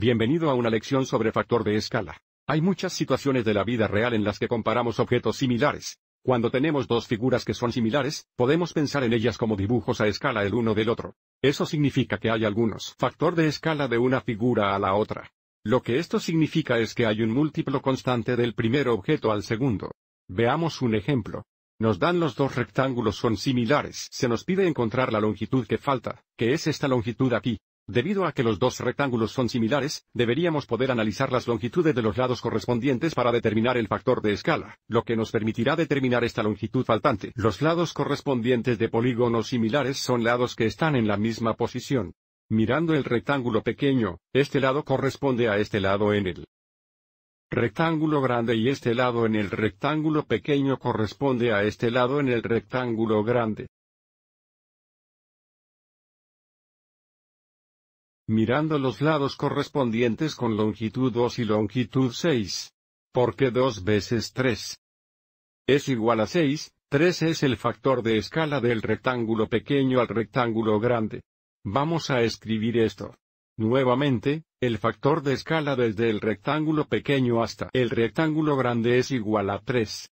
Bienvenido a una lección sobre factor de escala. Hay muchas situaciones de la vida real en las que comparamos objetos similares. Cuando tenemos dos figuras que son similares, podemos pensar en ellas como dibujos a escala el uno del otro. Eso significa que hay algunos factor de escala de una figura a la otra. Lo que esto significa es que hay un múltiplo constante del primer objeto al segundo. Veamos un ejemplo. Nos dan los dos rectángulos son similares. Se nos pide encontrar la longitud que falta, que es esta longitud aquí. Debido a que los dos rectángulos son similares, deberíamos poder analizar las longitudes de los lados correspondientes para determinar el factor de escala, lo que nos permitirá determinar esta longitud faltante. Los lados correspondientes de polígonos similares son lados que están en la misma posición. Mirando el rectángulo pequeño, este lado corresponde a este lado en el rectángulo grande y este lado en el rectángulo pequeño corresponde a este lado en el rectángulo grande. mirando los lados correspondientes con longitud 2 y longitud 6. Porque 2 veces 3 es igual a 6, 3 es el factor de escala del rectángulo pequeño al rectángulo grande. Vamos a escribir esto. Nuevamente, el factor de escala desde el rectángulo pequeño hasta el rectángulo grande es igual a 3.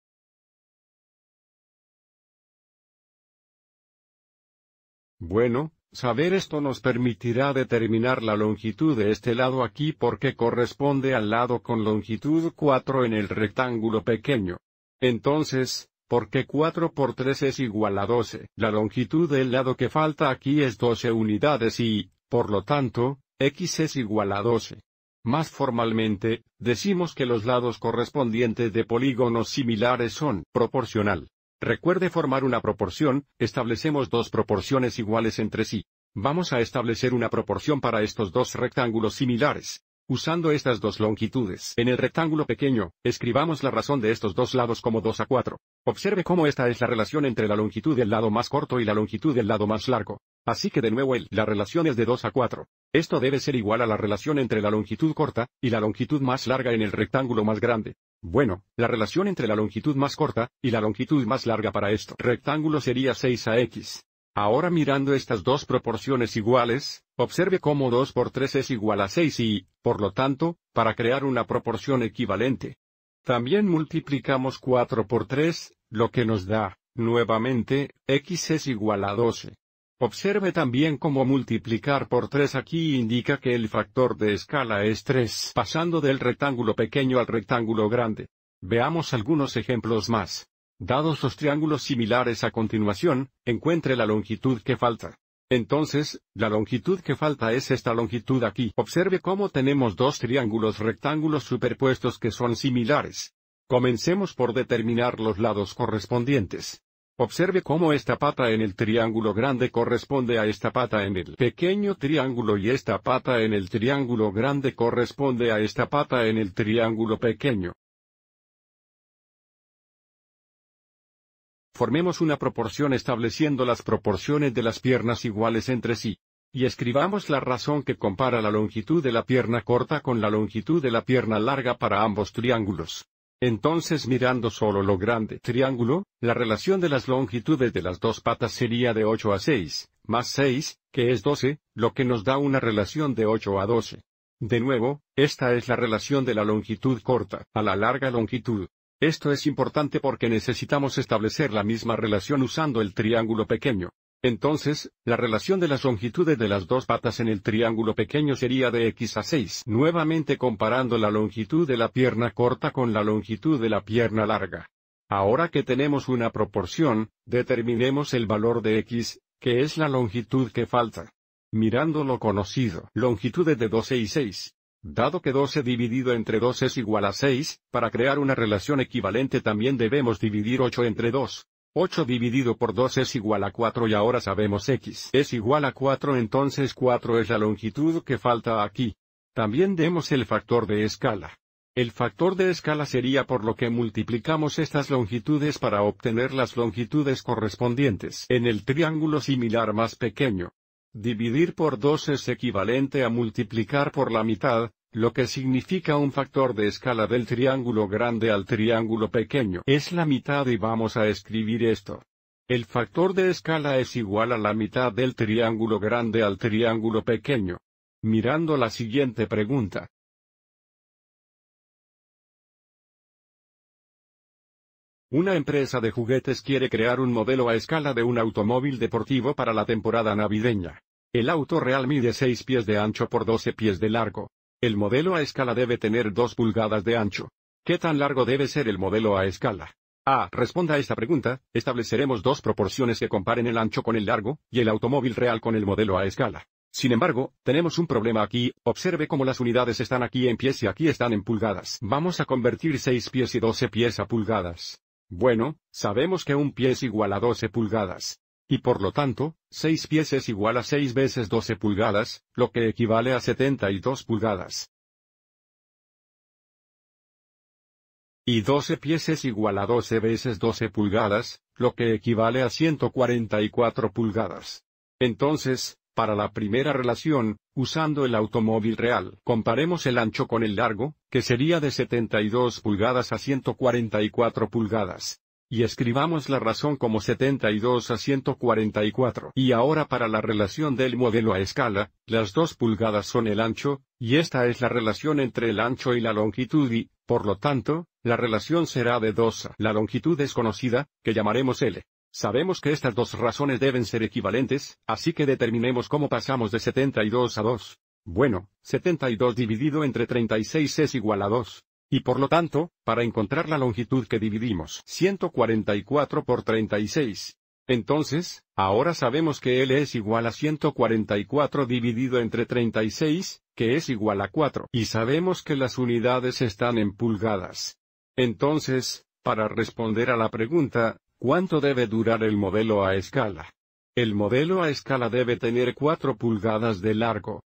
Bueno, Saber esto nos permitirá determinar la longitud de este lado aquí porque corresponde al lado con longitud 4 en el rectángulo pequeño. Entonces, porque 4 por 3 es igual a 12. La longitud del lado que falta aquí es 12 unidades y, por lo tanto, x es igual a 12. Más formalmente, decimos que los lados correspondientes de polígonos similares son proporcional. Recuerde formar una proporción, establecemos dos proporciones iguales entre sí. Vamos a establecer una proporción para estos dos rectángulos similares. Usando estas dos longitudes en el rectángulo pequeño, escribamos la razón de estos dos lados como 2 a 4. Observe cómo esta es la relación entre la longitud del lado más corto y la longitud del lado más largo. Así que de nuevo la relación es de 2 a 4. Esto debe ser igual a la relación entre la longitud corta, y la longitud más larga en el rectángulo más grande. Bueno, la relación entre la longitud más corta, y la longitud más larga para esto rectángulo sería 6 a x. Ahora mirando estas dos proporciones iguales, observe cómo 2 por 3 es igual a 6 y, por lo tanto, para crear una proporción equivalente. También multiplicamos 4 por 3, lo que nos da, nuevamente, x es igual a 12. Observe también cómo multiplicar por 3 aquí indica que el factor de escala es 3 pasando del rectángulo pequeño al rectángulo grande. Veamos algunos ejemplos más. Dados los triángulos similares a continuación, encuentre la longitud que falta. Entonces, la longitud que falta es esta longitud aquí. Observe cómo tenemos dos triángulos rectángulos superpuestos que son similares. Comencemos por determinar los lados correspondientes. Observe cómo esta pata en el triángulo grande corresponde a esta pata en el pequeño triángulo y esta pata en el triángulo grande corresponde a esta pata en el triángulo pequeño. Formemos una proporción estableciendo las proporciones de las piernas iguales entre sí. Y escribamos la razón que compara la longitud de la pierna corta con la longitud de la pierna larga para ambos triángulos. Entonces mirando solo lo grande triángulo, la relación de las longitudes de las dos patas sería de 8 a 6, más 6, que es 12, lo que nos da una relación de 8 a 12. De nuevo, esta es la relación de la longitud corta a la larga longitud. Esto es importante porque necesitamos establecer la misma relación usando el triángulo pequeño. Entonces, la relación de las longitudes de las dos patas en el triángulo pequeño sería de x a 6. Nuevamente comparando la longitud de la pierna corta con la longitud de la pierna larga. Ahora que tenemos una proporción, determinemos el valor de x, que es la longitud que falta. Mirando lo conocido, longitudes de 12 y 6. Dado que 12 dividido entre 2 es igual a 6, para crear una relación equivalente también debemos dividir 8 entre 2. 8 dividido por 2 es igual a 4 y ahora sabemos x es igual a 4 entonces 4 es la longitud que falta aquí. También demos el factor de escala. El factor de escala sería por lo que multiplicamos estas longitudes para obtener las longitudes correspondientes en el triángulo similar más pequeño. Dividir por 2 es equivalente a multiplicar por la mitad, lo que significa un factor de escala del triángulo grande al triángulo pequeño es la mitad y vamos a escribir esto. El factor de escala es igual a la mitad del triángulo grande al triángulo pequeño. Mirando la siguiente pregunta. Una empresa de juguetes quiere crear un modelo a escala de un automóvil deportivo para la temporada navideña. El auto real mide 6 pies de ancho por 12 pies de largo. El modelo a escala debe tener 2 pulgadas de ancho. ¿Qué tan largo debe ser el modelo a escala? Ah, Responda a esta pregunta, estableceremos dos proporciones que comparen el ancho con el largo, y el automóvil real con el modelo a escala. Sin embargo, tenemos un problema aquí, observe cómo las unidades están aquí en pies y aquí están en pulgadas. Vamos a convertir 6 pies y 12 pies a pulgadas. Bueno, sabemos que un pie es igual a 12 pulgadas y por lo tanto, 6 pies es igual a 6 veces 12 pulgadas, lo que equivale a 72 pulgadas. Y 12 pies es igual a 12 veces 12 pulgadas, lo que equivale a 144 pulgadas. Entonces, para la primera relación, usando el automóvil real, comparemos el ancho con el largo, que sería de 72 pulgadas a 144 pulgadas y escribamos la razón como 72 a 144. Y ahora para la relación del modelo a escala, las dos pulgadas son el ancho, y esta es la relación entre el ancho y la longitud y, por lo tanto, la relación será de 2 a. La longitud desconocida, que llamaremos L. Sabemos que estas dos razones deben ser equivalentes, así que determinemos cómo pasamos de 72 a 2. Bueno, 72 dividido entre 36 es igual a 2. Y por lo tanto, para encontrar la longitud que dividimos 144 por 36. Entonces, ahora sabemos que L es igual a 144 dividido entre 36, que es igual a 4. Y sabemos que las unidades están en pulgadas. Entonces, para responder a la pregunta, ¿cuánto debe durar el modelo a escala? El modelo a escala debe tener 4 pulgadas de largo.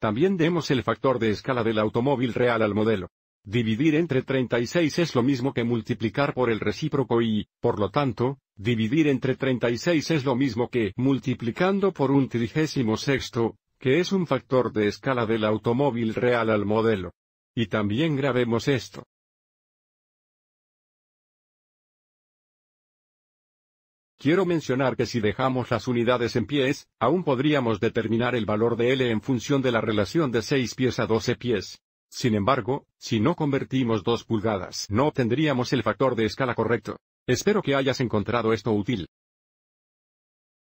También demos el factor de escala del automóvil real al modelo. Dividir entre 36 es lo mismo que multiplicar por el recíproco y, por lo tanto, dividir entre 36 es lo mismo que multiplicando por un trigésimo sexto, que es un factor de escala del automóvil real al modelo. Y también grabemos esto. Quiero mencionar que si dejamos las unidades en pies, aún podríamos determinar el valor de L en función de la relación de 6 pies a 12 pies. Sin embargo, si no convertimos dos pulgadas no obtendríamos el factor de escala correcto. Espero que hayas encontrado esto útil.